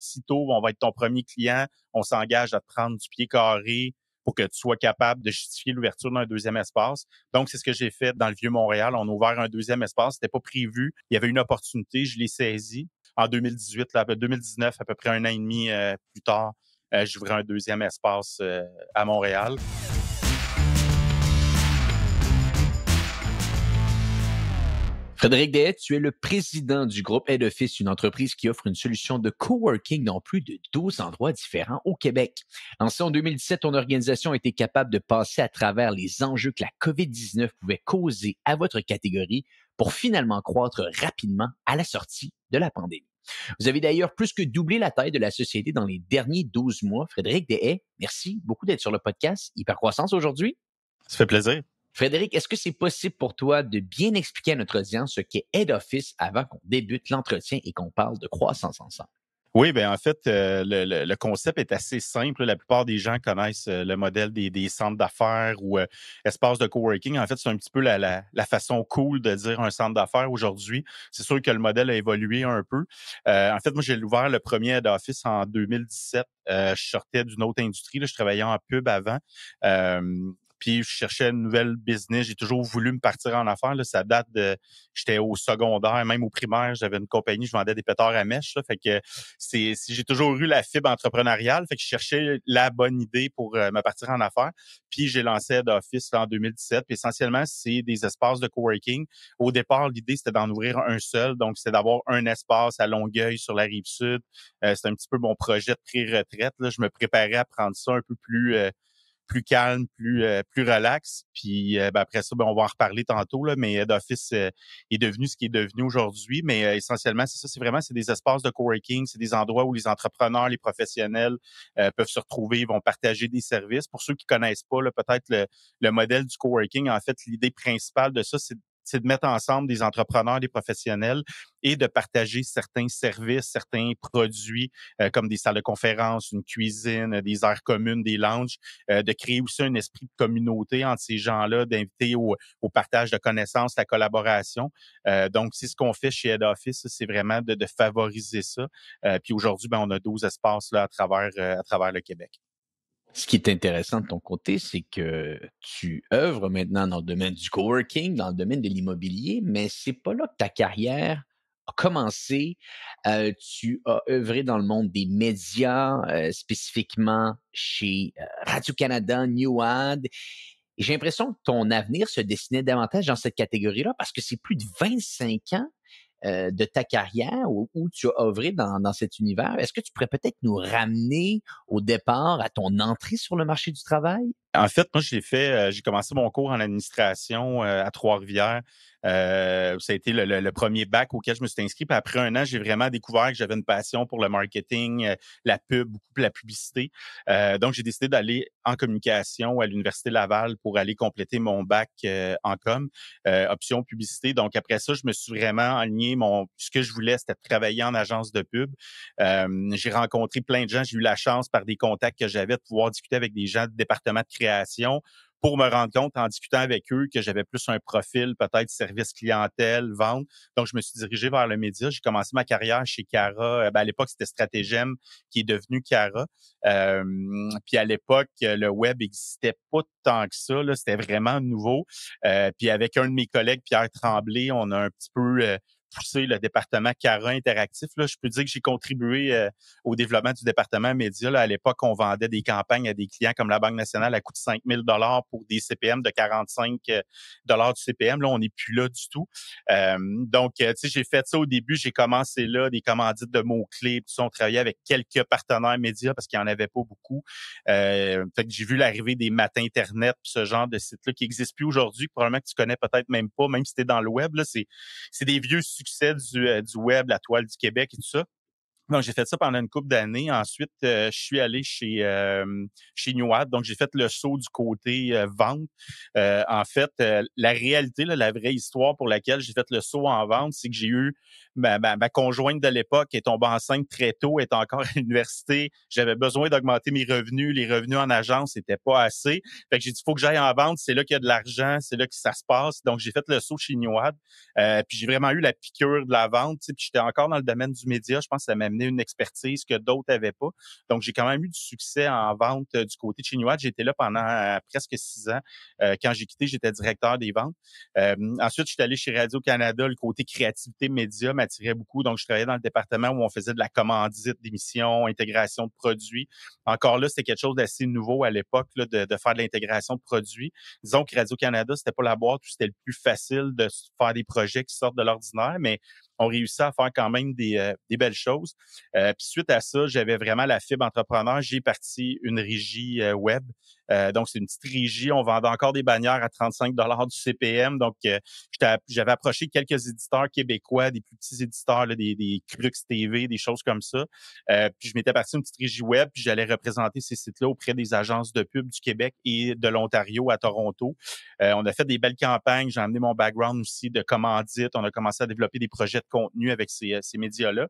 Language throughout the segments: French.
sitôt on va être ton premier client, on s'engage à te prendre du pied carré pour que tu sois capable de justifier l'ouverture d'un deuxième espace. Donc, c'est ce que j'ai fait dans le Vieux-Montréal. On a ouvert un deuxième espace. C'était pas prévu. Il y avait une opportunité. Je l'ai saisie. En 2018, là, 2019, à peu près un an et demi euh, plus tard, euh, j'ouvrais un deuxième espace euh, à Montréal. Frédéric Deshayes, tu es le président du groupe Head une entreprise qui offre une solution de coworking dans plus de 12 endroits différents au Québec. Lancée en 2017, ton organisation a été capable de passer à travers les enjeux que la COVID-19 pouvait causer à votre catégorie pour finalement croître rapidement à la sortie de la pandémie. Vous avez d'ailleurs plus que doublé la taille de la société dans les derniers 12 mois. Frédéric Deshayes. merci beaucoup d'être sur le podcast Hypercroissance aujourd'hui. Ça fait plaisir. Frédéric, est-ce que c'est possible pour toi de bien expliquer à notre audience ce qu'est Head Office avant qu'on débute l'entretien et qu'on parle de croissance ensemble? Oui, bien, en fait, euh, le, concept est assez simple. La plupart des gens connaissent euh, le modèle des, centres d'affaires ou euh, espaces de coworking. En fait, c'est un petit peu la, façon cool de dire un centre d'affaires aujourd'hui. C'est sûr que le modèle a évolué un peu. en fait, moi, j'ai ouvert le premier head office en 2017. je sortais d'une autre industrie. je travaillais en pub avant puis je cherchais une nouvelle business. J'ai toujours voulu me partir en affaires. Ça date de. J'étais au secondaire, même au primaire, j'avais une compagnie, je vendais des pétards à mèche. Là. Fait que c'est, j'ai toujours eu la fibre entrepreneuriale. Fait que je cherchais la bonne idée pour euh, me partir en affaires. Puis j'ai lancé d'office en 2017. Puis essentiellement, c'est des espaces de coworking. Au départ, l'idée, c'était d'en ouvrir un seul. Donc, c'est d'avoir un espace à Longueuil sur la rive sud. Euh, c'est un petit peu mon projet de pré-retraite. Je me préparais à prendre ça un peu plus. Euh, plus calme, plus, euh, plus relax. Puis euh, ben, après ça, ben, on va en reparler tantôt, là, mais d'office euh, est devenu ce qui est devenu aujourd'hui. Mais essentiellement, c'est ça, c'est vraiment c'est des espaces de coworking, c'est des endroits où les entrepreneurs, les professionnels peuvent se retrouver, vont partager des services. Pour ceux qui connaissent pas, peut-être le, le modèle du coworking, en fait, l'idée principale de ça, c'est c'est de mettre ensemble des entrepreneurs, des professionnels et de partager certains services, certains produits, euh, comme des salles de conférence, une cuisine, euh, des aires communes, des lounges, euh, de créer aussi un esprit de communauté entre ces gens-là, d'inviter au, partage de connaissances, la collaboration. Euh, donc, c'est ce qu'on fait chez Head Office, c'est vraiment de, de, favoriser ça. puis aujourd'hui, ben, on a 12 espaces là, à, travers, à travers le Québec. Ce qui est intéressant de ton côté, c'est que tu œuvres maintenant dans le domaine du coworking, dans le domaine de l'immobilier, mais c'est pas là que ta carrière a commencé. Euh, tu as œuvré dans le monde des médias, euh, spécifiquement chez euh, Radio-Canada, New Ad. J'ai l'impression que ton avenir se dessinait davantage dans cette catégorie-là parce que c'est plus de 25 ans euh, de ta carrière ou où, tu as œuvré dans, dans cet univers. Est-ce que tu pourrais peut-être nous ramener au départ à ton entrée sur le marché du travail? En fait, moi, j'ai fait, euh, j'ai commencé mon cours en administration euh, à Trois-Rivières. Euh, ça a été le, premier bac auquel je me suis inscrit. Puis après un an, j'ai vraiment découvert que j'avais une passion pour le marketing, la pub, beaucoup la publicité. donc, j'ai décidé d'aller en communication à l'Université Laval pour aller compléter mon bac en com, option publicité. Donc, après ça, je me suis vraiment aligné. Mon, ce que je voulais, c'était travailler en agence de pub. j'ai rencontré plein de gens. J'ai eu la chance, par des contacts que j'avais, de pouvoir discuter avec des gens du département de création pour me rendre compte en discutant avec eux que j'avais plus un profil peut-être service clientèle, vente. Donc, je me suis dirigé vers le média. J'ai commencé ma carrière chez Cara. Euh, ben, à l'époque, c'était Stratégem qui est devenu Cara. puis à l'époque, le web n'existait pas tant que ça. C'était vraiment nouveau. Euh, puis avec un de mes collègues, Pierre Tremblay, on a un petit peu... Euh, pousser le département CARA interactif. Là. Je peux dire que j'ai contribué euh, au développement du département média. Là. À l'époque, on vendait des campagnes à des clients comme la Banque nationale à coût de 5 000 pour des CPM de 45 euh, du CPM. Là, on n'est plus là du tout. Euh, donc, tu sais, j'ai fait ça au début. J'ai commencé là, des commandites de mots-clés. On travaillait avec quelques partenaires médias parce qu'il n'y en avait pas beaucoup. Euh, fait que j'ai vu l'arrivée des matins Internet, puis ce genre de sites-là qui n'existe plus aujourd'hui, probablement que tu connais peut-être même pas, même si tu es dans le web. C'est des vieux succès euh, du, web, la toile du Québec et tout ça. Donc, j'ai fait ça pendant une couple d'années. Ensuite, euh, je suis allé chez, chez New Donc, j'ai fait le saut du côté euh, vente. en fait, la réalité, la vraie histoire pour laquelle j'ai fait le saut en vente, c'est que j'ai eu ma, conjointe de l'époque est tombée enceinte très tôt, est encore à l'université. J'avais besoin d'augmenter mes revenus. Les revenus en agence n'étaient pas assez. Fait que j'ai dit, faut que j'aille en vente. C'est là qu'il y a de l'argent. C'est là que ça se passe. Donc, j'ai fait le saut chinois. Euh, puis j'ai vraiment eu la piqûre de la vente. Puis j'étais encore dans le domaine du média. Je pense que ça m'a amené une expertise que d'autres n'avaient pas. Donc, j'ai quand même eu du succès en vente euh, du côté chinois. J'étais là pendant euh, presque six ans. Euh, quand j'ai quitté, j'étais directeur des ventes. ensuite, je suis allé chez Radio-Canada, le côté créativité média, beaucoup. Donc, je travaillais dans le département où on faisait de la commandite d'émissions, intégration de produits. Encore là, c'était quelque chose d'assez nouveau à l'époque de, faire de l'intégration de produits. Disons que Radio-Canada, c'était pas la boîte où c'était le plus facile de faire des projets qui sortent de l'ordinaire, mais on réussit à faire quand même des, euh, belles choses. Euh, puis suite à ça, j'avais vraiment la fibre entrepreneur. J'ai parti une régie euh, web euh, donc, c'est une petite régie. On vendait encore des bannières à 35 du CPM. Donc, euh, j'avais approché quelques éditeurs québécois, des plus petits éditeurs, là, des, des Crux TV, des choses comme ça. Euh, puis, je m'étais parti une petite régie web, puis j'allais représenter ces sites-là auprès des agences de pub du Québec et de l'Ontario à Toronto. on a fait des belles campagnes. J'ai amené mon background aussi de commandite. On a commencé à développer des projets de contenu avec ces, médias-là.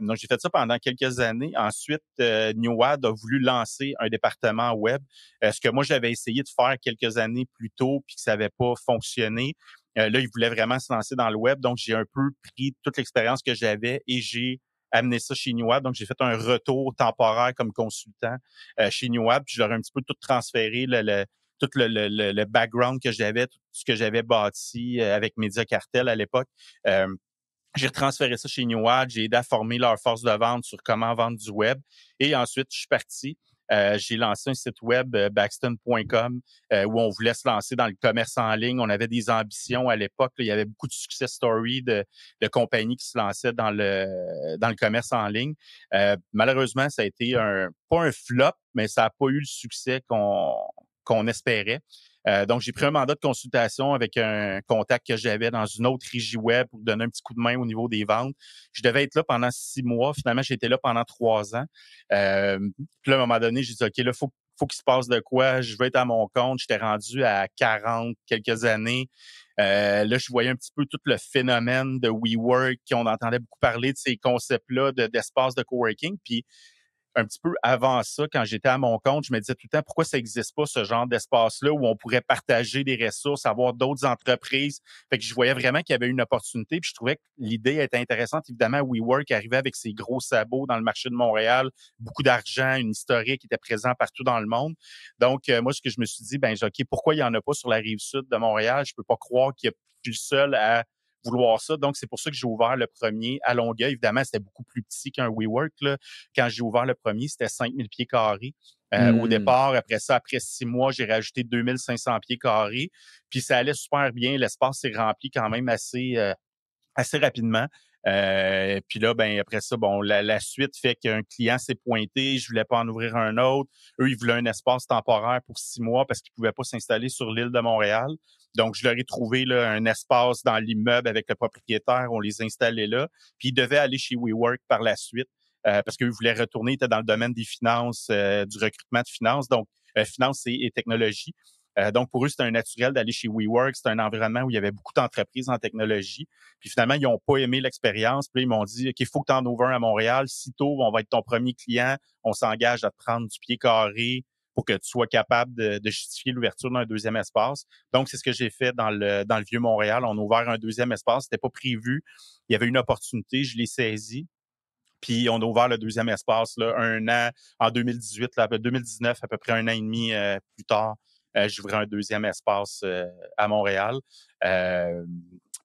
donc, j'ai fait ça pendant quelques années. Ensuite, Newad a voulu lancer un département web ce que moi, j'avais essayé de faire quelques années plus tôt, puis que ça n'avait pas fonctionné. Euh, là, ils voulaient vraiment se lancer dans le web. Donc, j'ai un peu pris toute l'expérience que j'avais et j'ai amené ça chez Niwa. Donc, j'ai fait un retour temporaire comme consultant euh, chez Niwa, Puis je ai un petit peu tout transféré, tout le, background que j'avais, tout ce que j'avais bâti euh, avec Media Cartel à l'époque. j'ai transféré ça chez NewAd, j'ai aidé à former leur force de vente sur comment vendre du web. Et ensuite, je suis parti. Euh, j'ai lancé un site web, euh, baxton.com, euh, où on voulait se lancer dans le commerce en ligne. On avait des ambitions à l'époque. Il y avait beaucoup de success stories de, compagnies qui se lançaient dans le, dans le commerce en ligne. malheureusement, ça a été un, pas un flop, mais ça n'a pas eu le succès qu'on qu'on espérait. Euh, donc, j'ai pris un mandat de consultation avec un contact que j'avais dans une autre régie web pour donner un petit coup de main au niveau des ventes. Je devais être là pendant six mois. Finalement, j'étais là pendant trois ans. Euh, puis là, à un moment donné, j'ai dit, OK, là, faut, faut qu'il se passe de quoi. Je vais être à mon compte. J'étais rendu à 40 quelques années. Euh, là, je voyais un petit peu tout le phénomène de WeWork, On entendait beaucoup parler de ces concepts-là d'espace de coworking. Puis un petit peu avant ça, quand j'étais à mon compte, je me disais tout le temps pourquoi ça n'existe pas ce genre d'espace-là où on pourrait partager des ressources, avoir d'autres entreprises. Fait que je voyais vraiment qu'il y avait une opportunité, puis je trouvais que l'idée était intéressante. Évidemment, WeWork arrivait avec ses gros sabots dans le marché de Montréal, beaucoup d'argent, une historique qui était présent partout dans le monde. Donc, euh, moi, ce que je me suis dit, ben, OK, pourquoi il n'y en a pas sur la rive sud de Montréal? Je peux pas croire qu'il y a plus seul à vouloir ça. Donc, c'est pour ça que j'ai ouvert le premier à Longueuil. Évidemment, c'était beaucoup plus petit qu'un WeWork. Là. Quand j'ai ouvert le premier, c'était 5000 pieds carrés. Euh, au mmh. départ. Après ça, après six mois, j'ai rajouté 2500 pieds carrés. Puis ça allait super bien. L'espace s'est rempli quand même assez, euh, assez rapidement. Euh, puis là, ben après ça, bon, la, suite fait qu'un client s'est pointé, je voulais pas en ouvrir un autre. Eux, ils voulaient un espace temporaire pour six mois parce qu'ils pouvaient pas s'installer sur l'île de Montréal. Donc, je leur ai trouvé là, un espace dans l'immeuble avec le propriétaire. On les installait là. Puis ils devaient aller chez WeWork par la suite euh, parce qu'ils voulaient retourner. Ils étaient dans le domaine des finances, euh, du recrutement de finances. Donc, euh, finances et, et, technologie. Euh, donc, pour eux, c'était un naturel d'aller chez WeWork. C'était un environnement où il y avait beaucoup d'entreprises en technologie. Puis finalement, ils n'ont pas aimé l'expérience. Puis ils m'ont dit, OK, il faut que tu en ouvres un à Montréal. Sitôt, on va être ton premier client. On s'engage à te prendre du pied carré pour que tu sois capable de, justifier l'ouverture d'un deuxième espace. Donc, c'est ce que j'ai fait dans le, dans le Vieux-Montréal. On a ouvert un deuxième espace. C'était pas prévu. Il y avait une opportunité. Je l'ai saisie. Puis on a ouvert le deuxième espace là, un an en 2018, là, 2019, à peu près un an et demi euh, plus tard. Euh, j'ouvrais un deuxième espace euh, à Montréal. Euh,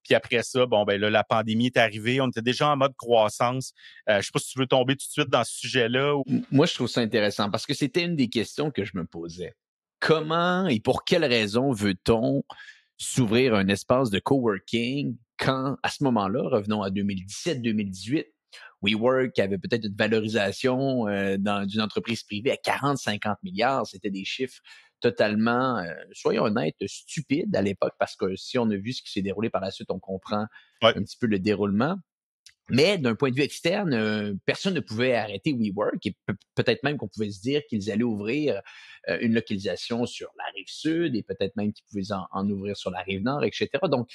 puis après ça, bon, ben la pandémie est arrivée. On était déjà en mode croissance. je ne sais pas si tu veux tomber tout de suite dans ce sujet-là. Moi, je trouve ça intéressant parce que c'était une des questions que je me posais. Comment et pour quelles raisons veut-on s'ouvrir un espace de coworking quand, à ce moment-là, revenons à 2017-2018, WeWork avait peut-être une valorisation d'une entreprise privée à 40-50 milliards. C'était des chiffres totalement, euh, soyons honnêtes, stupide à l'époque, parce que si on a vu ce qui s'est déroulé par la suite, on comprend un petit peu le déroulement. Mais d'un point de vue externe, euh, personne ne pouvait arrêter WeWork et peut-être même qu'on pouvait se dire qu'ils allaient ouvrir euh, une localisation sur la rive sud et peut-être même qu'ils pouvaient en, ouvrir sur la rive nord, etc. Donc,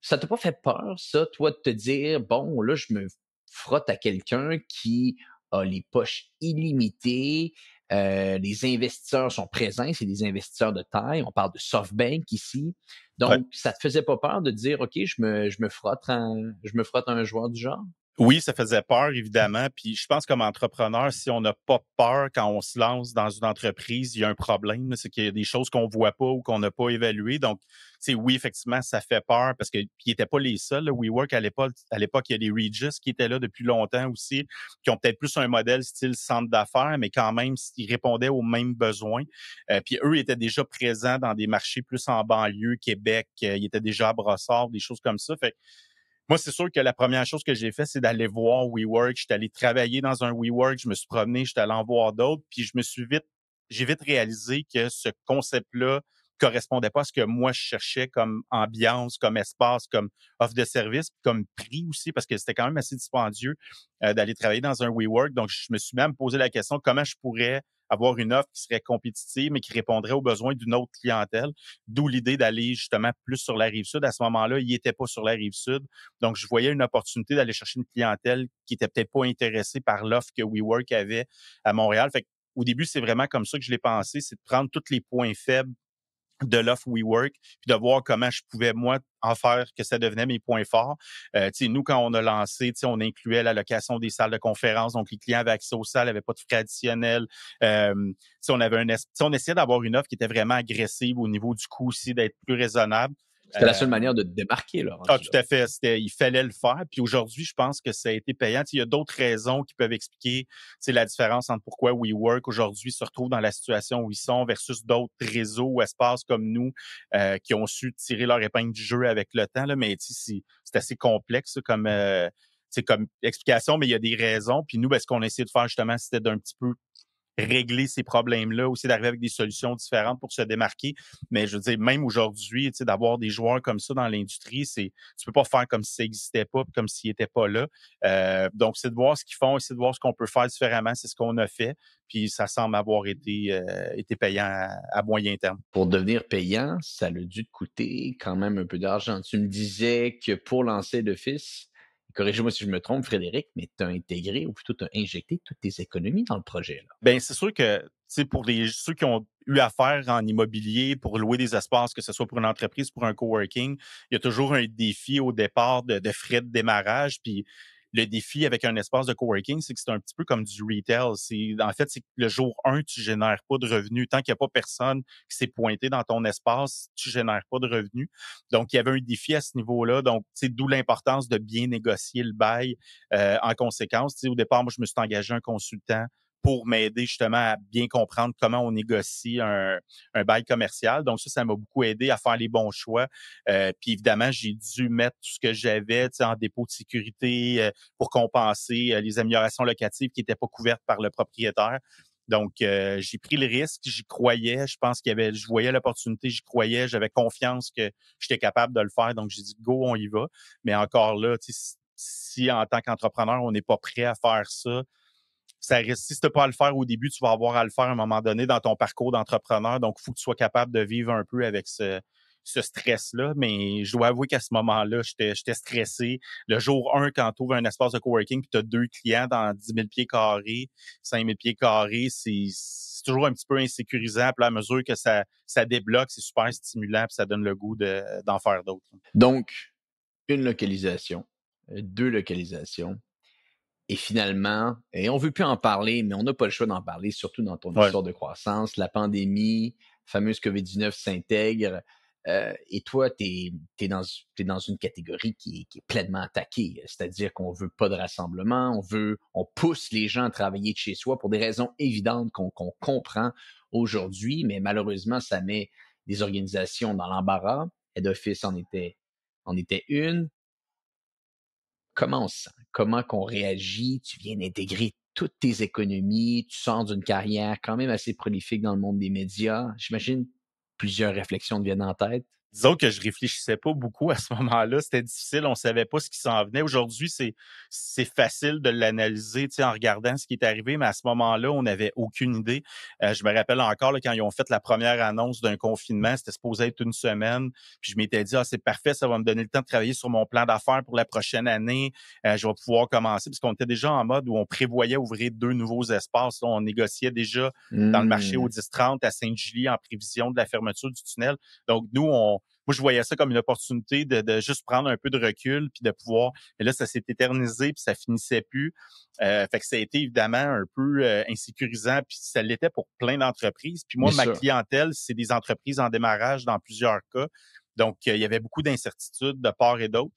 ça t'a pas fait peur, ça, toi, de te dire, bon, là, je me frotte à quelqu'un qui a les poches illimitées, euh, les investisseurs sont présents, c'est des investisseurs de taille. On parle de SoftBank ici. Donc, ça te faisait pas peur de dire, OK, je me, je me frotte un, je me frotte un joueur du genre? Oui, ça faisait peur, évidemment. Puis je pense comme entrepreneur, si on n'a pas peur quand on se lance dans une entreprise, il y a un problème. C'est qu'il y a des choses qu'on ne voit pas ou qu'on n'a pas évaluées. Donc, c'est oui, effectivement, ça fait peur parce qu'ils n'étaient pas les seuls. WeWork, à l'époque, à l'époque, il y a des Regis qui étaient là depuis longtemps aussi, qui ont peut-être plus un modèle style centre d'affaires, mais quand même, ils répondaient aux mêmes besoins. Euh, puis eux étaient déjà présents dans des marchés plus en banlieue, Québec, euh, ils étaient déjà à Brossard, des choses comme ça. Fait moi, c'est sûr que la première chose que j'ai fait, c'est d'aller voir WeWork. J'étais allé travailler dans un WeWork, je me suis promené, J'étais allé en voir d'autres, puis je me suis vite, j'ai vite réalisé que ce concept-là correspondait pas à ce que moi je cherchais comme ambiance, comme espace, comme offre de service, comme prix aussi, parce que c'était quand même assez dispendieux euh, d'aller travailler dans un WeWork. Donc, je me suis même posé la question comment je pourrais avoir une offre qui serait compétitive, mais qui répondrait aux besoins d'une autre clientèle. D'où l'idée d'aller justement plus sur la rive sud. À ce moment-là, il était pas sur la rive sud. Donc, je voyais une opportunité d'aller chercher une clientèle qui était peut-être pas intéressée par l'offre que WeWork avait à Montréal. Fait au début, c'est vraiment comme ça que je l'ai pensé, c'est de prendre tous les points faibles de l'offre WeWork, puis de voir comment je pouvais, moi, en faire que ça devenait mes points forts. Euh, nous, quand on a lancé, on incluait la location des salles de conférence, donc les clients avaient accès aux salles, n'avaient pas de traditionnel. Euh, on, avait un, on essayait d'avoir une offre qui était vraiment agressive au niveau du coût aussi, d'être plus raisonnable. C'était la euh, seule manière de te démarquer. Là, ah, tout à fait. Il fallait le faire. Puis aujourd'hui, je pense que ça a été payant. il y a d'autres raisons qui peuvent expliquer la différence entre pourquoi WeWork aujourd'hui se retrouve dans la situation où ils sont versus d'autres réseaux ou espaces comme nous euh, qui ont su tirer leur épingle du jeu avec le temps. Là. Mais c'est assez complexe comme... c'est euh, comme explication, mais il y a des raisons. Puis nous, ben, ce qu'on a essayé de faire justement, c'était d'un petit peu régler ces problèmes-là, aussi d'arriver avec des solutions différentes pour se démarquer. Mais je veux dire, même aujourd'hui, tu sais, d'avoir des joueurs comme ça dans l'industrie, c'est tu peux pas faire comme si ça n'existait pas, comme s'ils n'étaient pas là. Euh, donc, c'est de voir ce qu'ils font, c'est de voir ce qu'on peut faire différemment, c'est ce qu'on a fait. Puis ça semble avoir été, euh, été payant à, moyen terme. Pour devenir payant, ça a dû te coûter quand même un peu d'argent. Tu me disais que pour lancer le fils, corrigez moi si je me trompe, Frédéric, mais tu as intégré ou plutôt tu as injecté toutes tes économies dans le projet. Là. Bien, c'est sûr que pour les, ceux qui ont eu affaire en immobilier pour louer des espaces, que ce soit pour une entreprise, pour un coworking, il y a toujours un défi au départ de, de frais de démarrage. Puis le défi avec un espace de coworking, c'est que c'est un petit peu comme du retail. C'est, en fait, c'est que le jour 1, tu génères pas de revenus. Tant qu'il n'y a pas personne qui s'est pointé dans ton espace, tu génères pas de revenus. Donc, il y avait un défi à ce niveau-là. Donc, c'est d'où l'importance de bien négocier le bail euh, en conséquence. si au départ, moi, je me suis engagé un consultant pour m'aider justement à bien comprendre comment on négocie un, un bail commercial. Donc ça, ça m'a beaucoup aidé à faire les bons choix. Euh, puis évidemment, j'ai dû mettre tout ce que j'avais en dépôt de sécurité euh, pour compenser euh, les améliorations locatives qui n'étaient pas couvertes par le propriétaire. Donc, j'ai pris le risque, j'y croyais, je pense qu'il y avait, je voyais l'opportunité, j'y croyais, j'avais confiance que j'étais capable de le faire. Donc, j'ai dit, go, on y va. Mais encore là, si en tant qu'entrepreneur, on n'est pas prêt à faire ça, ça si tu n'as pas à le faire au début, tu vas avoir à le faire à un moment donné dans ton parcours d'entrepreneur. Donc, il faut que tu sois capable de vivre un peu avec ce, stress-là, mais je dois avouer qu'à ce moment-là, j'étais stressé. Le jour 1, quand tu ouvres un espace de coworking puis tu as deux clients dans 10 000 pieds carrés, 5 000 pieds carrés, c'est toujours un petit peu insécurisant. à mesure que ça, débloque, c'est super stimulant puis ça donne le goût d'en faire d'autres. Donc, une localisation, euh, deux localisations, et finalement, et on veut plus en parler, mais on n'a pas le choix d'en parler, surtout dans ton histoire de croissance. La pandémie, fameuse COVID-19 s'intègre. Euh, et toi, tu es, es, dans une catégorie qui est, qui est pleinement attaquée, c'est-à-dire qu'on veut pas de rassemblement, on veut, on pousse les gens à travailler de chez soi pour des raisons évidentes qu'on comprend aujourd'hui, mais malheureusement, ça met des organisations dans l'embarras. Head Office en était, en était une. Comment on se sent? comment qu'on réagit, tu viens d'intégrer toutes tes économies, tu sors d'une carrière quand même assez prolifique dans le monde des médias. J'imagine plusieurs réflexions te viennent en tête disons que je réfléchissais pas beaucoup à ce moment-là. C'était difficile, on savait pas ce qui s'en venait. Aujourd'hui, c'est, c'est facile de l'analyser en regardant ce qui est arrivé, mais à ce moment-là, on n'avait aucune idée. Euh, je me rappelle encore quand ils ont fait la première annonce d'un confinement, c'était supposé être une semaine. Puis je m'étais dit, ah, c'est parfait, ça va me donner le temps de travailler sur mon plan d'affaires pour la prochaine année. Euh, je vais pouvoir commencer, parce qu'on était déjà en mode où on prévoyait ouvrir deux nouveaux espaces. on négociait déjà dans le marché mmh. au 10-30 à saint julie en prévision de la fermeture du tunnel. Donc, nous, on, moi, je voyais ça comme une opportunité de, de juste prendre un peu de recul puis de pouvoir. et là, ça s'est éternisé puis ça finissait plus. Euh, fait que ça a été évidemment un peu euh, insécurisant puis ça l'était pour plein d'entreprises. Puis moi, ma clientèle, c'est des entreprises en démarrage dans plusieurs cas. Donc, il y avait beaucoup d'incertitudes de part et d'autre.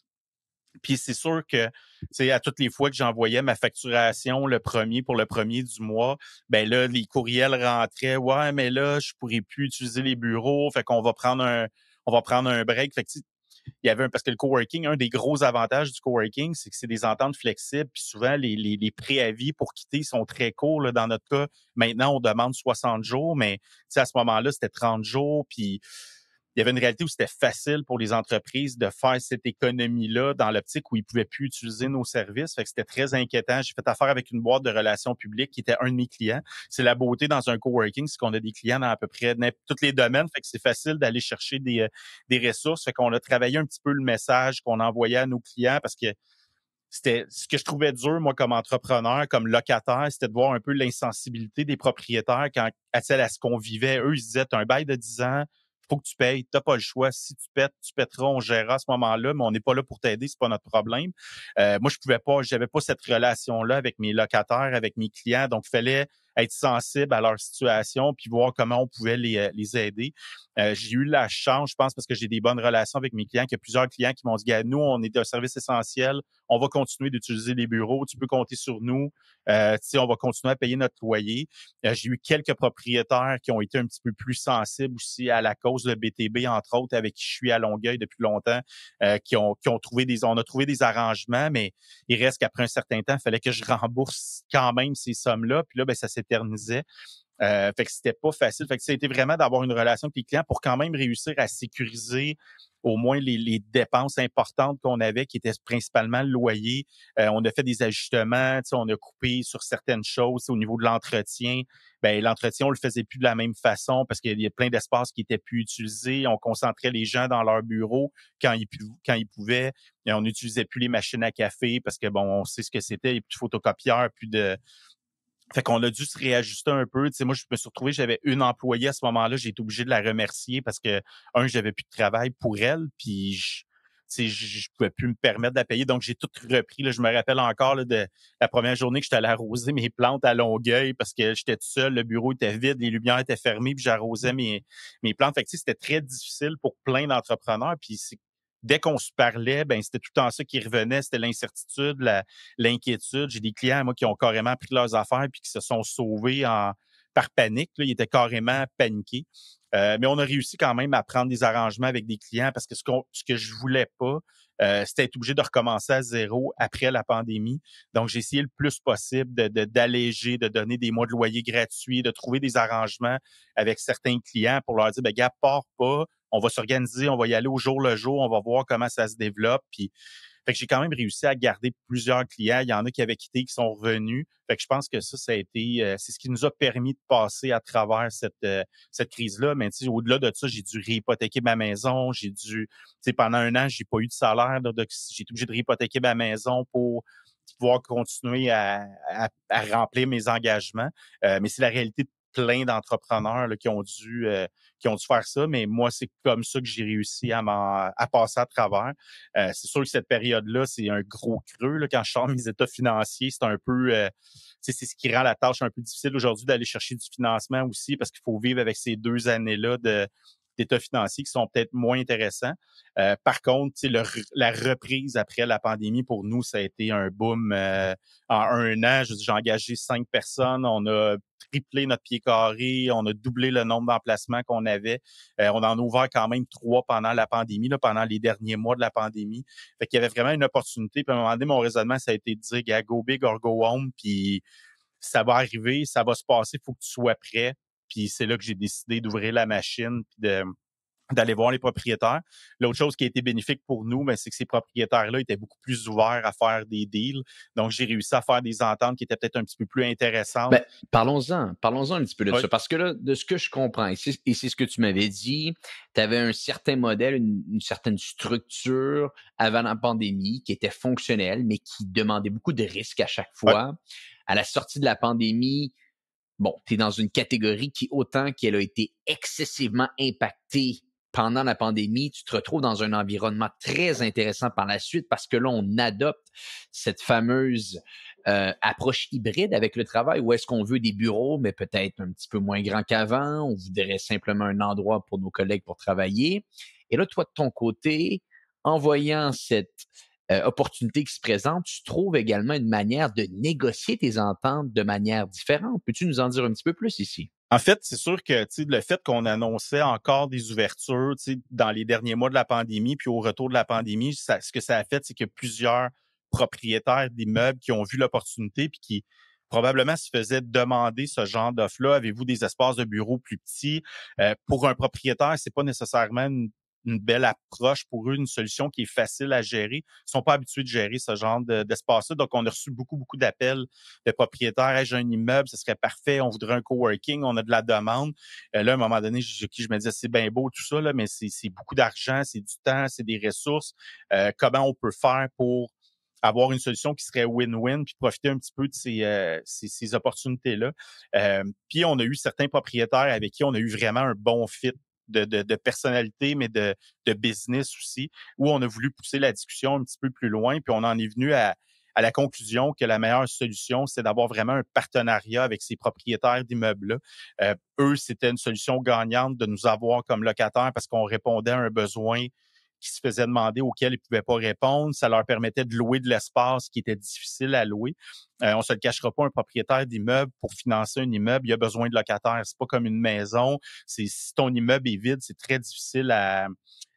Puis c'est sûr que, c'est à toutes les fois que j'envoyais ma facturation le premier pour le premier du mois, ben là les courriels rentraient, ouais, mais là je pourrais plus utiliser les bureaux, fait qu'on va prendre un, on va prendre un break. il y avait un, parce que le coworking, un des gros avantages du coworking, c'est que c'est des ententes flexibles. Puis souvent, les, les, préavis pour quitter sont très courts. Là, dans notre cas, maintenant, on demande 60 jours, mais à ce moment-là, c'était 30 jours. Puis il y avait une réalité où c'était facile pour les entreprises de faire cette économie-là dans l'optique où ils pouvaient plus utiliser nos services. Fait que c'était très inquiétant. J'ai fait affaire avec une boîte de relations publiques qui était un de mes clients. C'est la beauté dans un coworking, c'est qu'on a des clients dans à peu près tous les domaines. Fait que c'est facile d'aller chercher des, euh, des ressources. Fait qu'on a travaillé un petit peu le message qu'on envoyait à nos clients parce que c'était ce que je trouvais dur, moi, comme entrepreneur, comme locataire, c'était de voir un peu l'insensibilité des propriétaires quand à celle à ce qu'on vivait. Eux, ils disaient, un bail de 10 ans, faut que tu payes, Tu n'as pas le choix. Si tu pètes, tu pèteras, on gérera à ce moment-là, mais on n'est pas là pour t'aider, c'est pas notre problème. Euh, moi, je pouvais pas, j'avais pas cette relation-là avec mes locataires, avec mes clients, donc il fallait être sensible à leur situation, puis voir comment on pouvait les, euh, les aider. Euh, j'ai eu la chance, je pense, parce que j'ai des bonnes relations avec mes clients, qu'il y a plusieurs clients qui m'ont dit, nous, on est un service essentiel, on va continuer d'utiliser les bureaux, tu peux compter sur nous, euh, on va continuer à payer notre loyer. Euh, j'ai eu quelques propriétaires qui ont été un petit peu plus sensibles aussi à la cause de BTB, entre autres, avec qui je suis à Longueuil depuis longtemps, qui, ont, qui ont trouvé des, on a trouvé des arrangements, mais il reste qu'après un certain temps, il fallait que je rembourse quand même ces sommes-là. Puis là, ben, ça s'est s'éternisait. Euh, fait que c'était pas facile. Fait que été vraiment d'avoir une relation avec les clients pour quand même réussir à sécuriser au moins les, dépenses importantes qu'on avait, qui étaient principalement le loyer. Euh, on a fait des ajustements, on a coupé sur certaines choses au niveau de l'entretien. Ben, l'entretien, on le faisait plus de la même façon parce qu'il y a plein d'espaces qui étaient plus utilisés. On concentrait les gens dans leur bureau quand ils, pouvaient. Et on n'utilisait plus les machines à café parce que, bon, on sait ce que c'était. plus de photocopieurs, plus de, fait qu'on a dû se réajuster un peu. Tu moi, je me suis retrouvé, j'avais une employée à ce moment-là, j'ai été obligé de la remercier parce que, un, j'avais plus de travail pour elle, puis je, ne je, pouvais plus me permettre de la payer. Donc, j'ai tout repris. Là, je me rappelle encore de la première journée que j'étais allé arroser mes plantes à Longueuil parce que j'étais tout seul, le bureau était vide, les lumières étaient fermées, puis j'arrosais mes, mes plantes. Fait que, c'était très difficile pour plein d'entrepreneurs. Puis dès qu'on se parlait, ben c'était tout le temps ça qui revenait, c'était l'incertitude, l'inquiétude. J'ai des clients, moi, qui ont carrément pris leurs affaires puis qui se sont sauvés en, par panique. Là. Ils étaient carrément paniqués. Euh, mais on a réussi quand même à prendre des arrangements avec des clients parce que ce, ce que je voulais pas, euh, c'était être obligé de recommencer à zéro après la pandémie. Donc, j'ai essayé le plus possible d'alléger, de, de, donner des mois de loyer gratuits, de trouver des arrangements avec certains clients pour leur dire, ben gars, pars pas, on va s'organiser, on va y aller au jour le jour, on va voir comment ça se développe. Puis, fait que j'ai quand même réussi à garder plusieurs clients. Il y en a qui avaient quitté, qui sont revenus. Fait que je pense que ça, ça a été, euh, c'est ce qui nous a permis de passer à travers cette, euh, cette crise-là. Mais au-delà de ça, j'ai dû réhypothéquer ma maison. J'ai dû, pendant un an, j'ai pas eu de salaire. Donc, j'ai été obligé de réhypothéquer ma maison pour pouvoir continuer à, à, remplir mes engagements. Euh, mais c'est la réalité de plein d'entrepreneurs qui, ont dû euh, qui ont dû faire ça, mais moi, c'est comme ça que j'ai réussi à, à passer à travers. Euh, c'est sûr que cette période-là, c'est un gros creux. Là, quand je sors mes états financiers, c'est un peu, euh, c'est ce qui rend la tâche un peu difficile aujourd'hui d'aller chercher du financement aussi parce qu'il faut vivre avec ces deux années-là de, financiers financiers qui sont peut-être moins intéressants. Euh, par contre, la reprise après la pandémie, pour nous, ça a été un boom. Euh, en un an, j'ai engagé cinq personnes. On a triplé notre pied carré, on a doublé le nombre d'emplacements qu'on avait. Euh, on en a ouvert quand même trois pendant la pandémie, pendant les derniers mois de la pandémie. Fait qu'il y avait vraiment une opportunité. Puis à un moment donné, mon raisonnement, ça a été de dire, go big or go home, puis ça va arriver, ça va se passer, il faut que tu sois prêt. Puis c'est là que j'ai décidé d'ouvrir la machine puis de d'aller voir les propriétaires. L'autre chose qui a été bénéfique pour nous, ben, c'est que ces propriétaires-là étaient beaucoup plus ouverts à faire des deals. Donc, j'ai réussi à faire des ententes qui étaient peut-être un petit peu plus intéressantes. Ben, parlons-en, parlons-en un petit peu de ça. Parce que là, de ce que je comprends, et c'est ce que tu m'avais dit, tu avais un certain modèle, une, certaine structure avant la pandémie qui était fonctionnelle, mais qui demandait beaucoup de risques à chaque fois. À la sortie de la pandémie, bon, tu es dans une catégorie qui, autant qu'elle a été excessivement impactée pendant la pandémie, tu te retrouves dans un environnement très intéressant par la suite parce que là, on adopte cette fameuse euh, approche hybride avec le travail où est-ce qu'on veut des bureaux, mais peut-être un petit peu moins grands qu'avant. On voudrait simplement un endroit pour nos collègues pour travailler. Et là, toi, de ton côté, en voyant cette, Opportunité euh, opportunités qui se présente, tu trouves également une manière de négocier tes ententes de manière différente. Peux-tu nous en dire un petit peu plus ici? En fait, c'est sûr que le fait qu'on annonçait encore des ouvertures dans les derniers mois de la pandémie, puis au retour de la pandémie, ce que ça a fait, c'est que plusieurs propriétaires d'immeubles qui ont vu l'opportunité puis qui probablement se faisaient demander ce genre d'offre-là. Avez-vous des espaces de bureaux plus petits? Euh, pour un propriétaire, c'est pas nécessairement une une belle approche pour eux, une solution qui est facile à gérer. Ils sont pas habitués de gérer ce genre d'espace-là. Donc, on a reçu beaucoup, beaucoup d'appels de propriétaires. j'ai un immeuble, ce serait parfait. On voudrait un coworking. On a de la demande. Euh, là, à un moment donné, je, je me disais, c'est bien beau tout ça, là, mais c'est beaucoup d'argent, c'est du temps, c'est des ressources. Euh, comment on peut faire pour avoir une solution qui serait win-win, puis profiter un petit peu de ces, euh, ces, opportunités-là. puis on a eu certains propriétaires avec qui on a eu vraiment un bon fit de, de, de personnalité, mais de, de, business aussi, où on a voulu pousser la discussion un petit peu plus loin, puis on en est venu à, à la conclusion que la meilleure solution, c'est d'avoir vraiment un partenariat avec ces propriétaires d'immeubles. Euh, eux, c'était une solution gagnante de nous avoir comme locataires parce qu'on répondait à un besoin qui se faisaient demander auxquels ils ne pouvaient pas répondre. Ça leur permettait de louer de l'espace qui était difficile à louer. Euh, on se le cachera pas, un propriétaire d'immeuble, pour financer un immeuble, il a besoin de locataires. C'est pas comme une maison. si ton immeuble est vide, c'est très difficile à,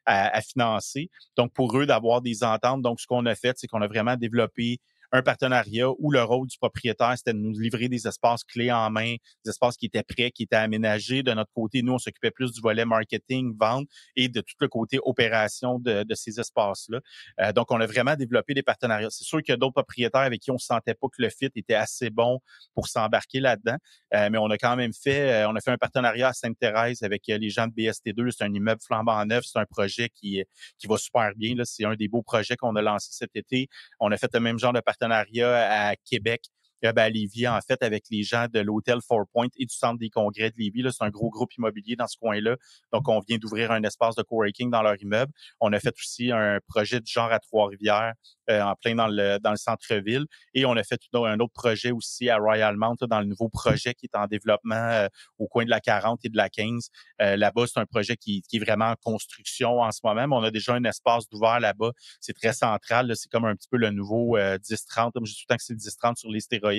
à, à, financer. Donc, pour eux, d'avoir des ententes. Donc, ce qu'on a fait, c'est qu'on a vraiment développé un partenariat où le rôle du propriétaire, c'était de nous livrer des espaces clés en main, des espaces qui étaient prêts, qui étaient aménagés. De notre côté, nous, on s'occupait plus du volet marketing, vente et de tout le côté opération de, de ces espaces-là. Euh, donc, on a vraiment développé des partenariats. C'est sûr qu'il y a d'autres propriétaires avec qui on ne sentait pas que le fit était assez bon pour s'embarquer là-dedans, euh, mais on a quand même fait, euh, on a fait un partenariat à Sainte-Thérèse avec les gens de BST2. C'est un immeuble flambant neuf, c'est un projet qui, qui va super bien. C'est un des beaux projets qu'on a lancé cet été. On a fait le même genre de partenariat partenariat à Québec ben, à Lévis, en fait, avec les gens de l'hôtel Four Point et du centre des congrès de Lévis. C'est un gros groupe immobilier dans ce coin-là. Donc, on vient d'ouvrir un espace de coworking dans leur immeuble. On a fait aussi un projet du genre à Trois-Rivières, euh, en plein dans le, dans le centre-ville. Et on a fait un autre projet aussi à Royal Mount, dans le nouveau projet qui est en développement euh, au coin de la 40 et de la 15. Euh, là-bas, c'est un projet qui, est vraiment en construction en ce moment, mais on a déjà un espace d'ouvert là-bas. C'est très central. C'est comme un petit peu le nouveau 10-30, je tout le temps que c'est 10-30 sur les stéroïdes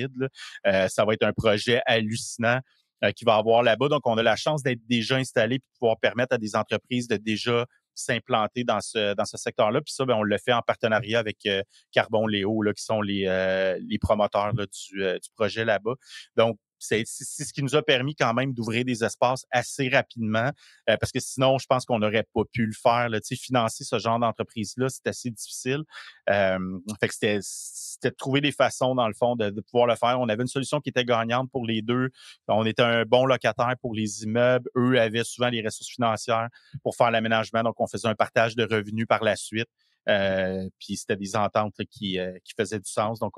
euh, ça va être un projet hallucinant euh, qui va avoir là-bas. Donc, on a la chance d'être déjà installé et pouvoir permettre à des entreprises de déjà s'implanter dans ce, dans ce secteur-là. Puis ça, ben, on le fait en partenariat avec euh, Carbon Léo, là, qui sont les, promoteurs du, du, projet là-bas. Donc, c'est ce qui nous a permis quand même d'ouvrir des espaces assez rapidement, euh, parce que sinon, je pense qu'on n'aurait pas pu le faire. financer ce genre d'entreprise-là, c'est assez difficile. Euh, fait que c'était de trouver des façons, dans le fond, de, pouvoir le faire. On avait une solution qui était gagnante pour les deux. On était un bon locataire pour les immeubles. Eux avaient souvent les ressources financières pour faire l'aménagement, donc on faisait un partage de revenus par la suite. Euh, puis c'était des ententes euh, qui, faisaient du sens. Donc,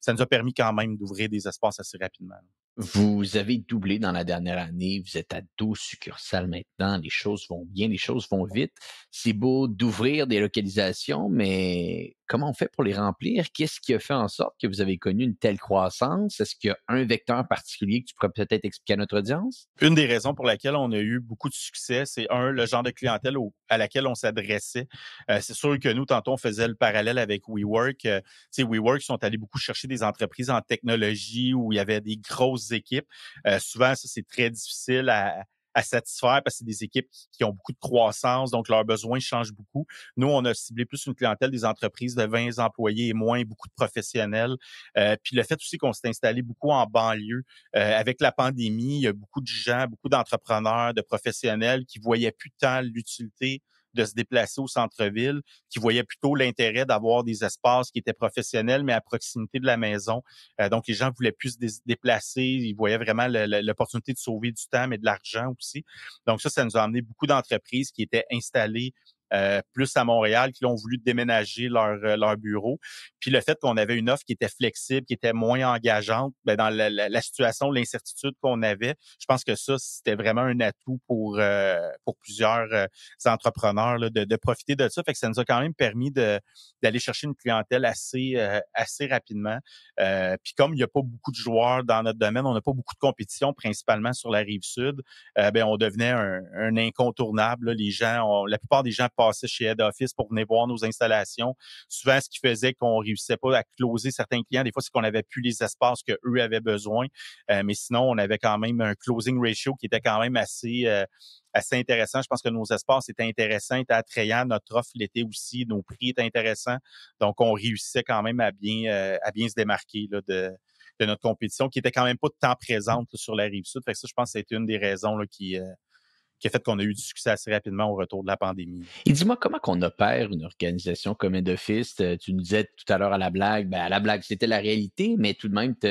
ça nous a permis quand même d'ouvrir des espaces assez rapidement. Vous avez doublé dans la dernière année, vous êtes à 12 succursales maintenant, les choses vont bien, les choses vont vite. C'est beau d'ouvrir des localisations, mais comment on fait pour les remplir? Qu'est-ce qui a fait en sorte que vous avez connu une telle croissance? Est-ce qu'il y a un vecteur particulier que tu pourrais peut-être expliquer à notre audience? Une des raisons pour laquelle on a eu beaucoup de succès, c'est un, le genre de clientèle à laquelle on s'adressait. Euh, c'est sûr que nous, tantôt, on faisait le parallèle avec WeWork. Euh, sais, WeWork sont allés beaucoup chercher des entreprises en technologie où il y avait des grosses équipes. Euh, souvent, ça, c'est très difficile à, à satisfaire parce que c'est des équipes qui, ont beaucoup de croissance, donc leurs besoins changent beaucoup. Nous, on a ciblé plus une clientèle des entreprises de 20 employés et moins, beaucoup de professionnels. Euh, puis le fait aussi qu'on s'est installé beaucoup en banlieue. Euh, avec la pandémie, il y a beaucoup de gens, beaucoup d'entrepreneurs, de professionnels qui voyaient plus tant l'utilité de se déplacer au centre-ville, qui voyaient plutôt l'intérêt d'avoir des espaces qui étaient professionnels, mais à proximité de la maison. Euh, donc, les gens voulaient plus se déplacer. Ils voyaient vraiment l'opportunité de sauver du temps, mais de l'argent aussi. Donc, ça, ça nous a amené beaucoup d'entreprises qui étaient installées euh, plus à Montréal, qui ont voulu déménager leur, euh, leur bureau. Puis le fait qu'on avait une offre qui était flexible, qui était moins engageante, ben, dans la, la, situation, l'incertitude qu'on avait, je pense que ça, c'était vraiment un atout pour, euh, pour plusieurs entrepreneurs de, profiter de ça. Fait que ça nous a quand même permis d'aller chercher une clientèle assez, assez rapidement. puis comme il n'y a pas beaucoup de joueurs dans notre domaine, on n'a pas beaucoup de compétition, principalement sur la rive sud, Ben on devenait un, incontournable. Les gens, la plupart des gens passer chez Head Office pour venir voir nos installations. Souvent, ce qui faisait qu'on réussissait pas à closer certains clients, des fois, c'est qu'on n'avait plus les espaces qu'eux avaient besoin. Euh, mais sinon, on avait quand même un closing ratio qui était quand même assez euh, assez intéressant. Je pense que nos espaces étaient intéressants, étaient attrayants. Notre offre l'était aussi. Nos prix étaient intéressants. Donc, on réussissait quand même à bien, euh, à bien se démarquer de, notre compétition qui était quand même pas de temps présente sur la rive sud. Fait ça, je pense que c'était une des raisons qui, qui a fait qu'on a eu du succès assez rapidement au retour de la pandémie. Et dis-moi, comment qu'on opère une organisation comme Edofist? Euh, tu nous disais tout à l'heure à la blague, ben à la blague, c'était la réalité, mais tout de même, tu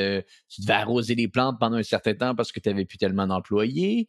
devais arroser les plantes pendant un certain temps parce que tu n'avais plus tellement d'employés.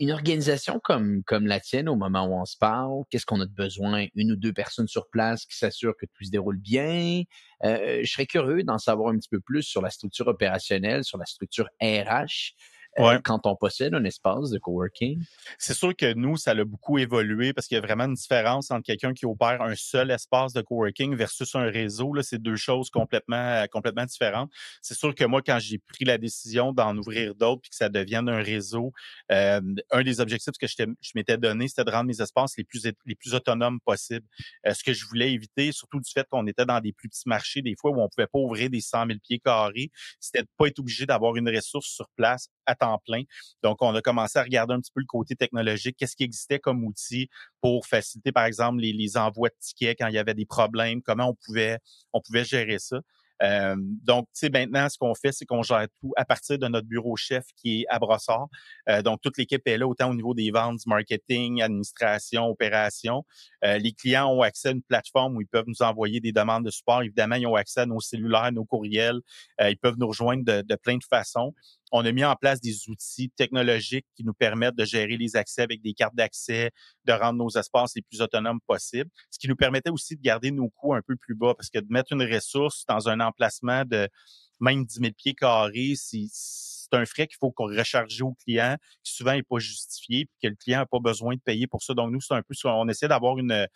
Une organisation comme, comme la tienne, au moment où on se parle, qu'est-ce qu'on a de besoin? Une ou deux personnes sur place qui s'assurent que tout se déroule bien? Euh, je serais curieux d'en savoir un petit peu plus sur la structure opérationnelle, sur la structure RH. Euh, quand on possède un espace de coworking? C'est sûr que nous, ça a beaucoup évolué parce qu'il y a vraiment une différence entre quelqu'un qui opère un seul espace de coworking versus un réseau. C'est deux choses complètement, euh, complètement différentes. C'est sûr que moi, quand j'ai pris la décision d'en ouvrir d'autres puis que ça devienne un réseau, euh, un des objectifs que je, m'étais donné, c'était de rendre mes espaces les plus, les plus autonomes possibles. ce que je voulais éviter, surtout du fait qu'on était dans des plus petits marchés, des fois où on pouvait pas ouvrir des 100 000 pieds carrés, c'était de pas être obligé d'avoir une ressource sur place à plein. Donc, on a commencé à regarder un petit peu le côté technologique, qu'est-ce qui existait comme outil pour faciliter, par exemple, les, envois de tickets quand il y avait des problèmes, comment on pouvait, on pouvait gérer ça. Euh, donc, tu maintenant, ce qu'on fait, c'est qu'on gère tout à partir de notre bureau chef qui est à Brossard. Euh, donc, toute l'équipe est là, autant au niveau des ventes, marketing, administration, opération. Euh, les clients ont accès à une plateforme où ils peuvent nous envoyer des demandes de support. Évidemment, ils ont accès à nos cellulaires, nos courriels. ils peuvent nous rejoindre de plein de façons on a mis en place des outils technologiques qui nous permettent de gérer les accès avec des cartes d'accès, de rendre nos espaces les plus autonomes possibles, ce qui nous permettait aussi de garder nos coûts un peu plus bas parce que de mettre une ressource dans un emplacement de même 10 000 pieds carrés, c'est un frais qu'il faut qu'on au client, qui souvent n'est pas justifié, puis que le client n'a pas besoin de payer pour ça. Donc, nous, c'est un peu, on essaie d'avoir une,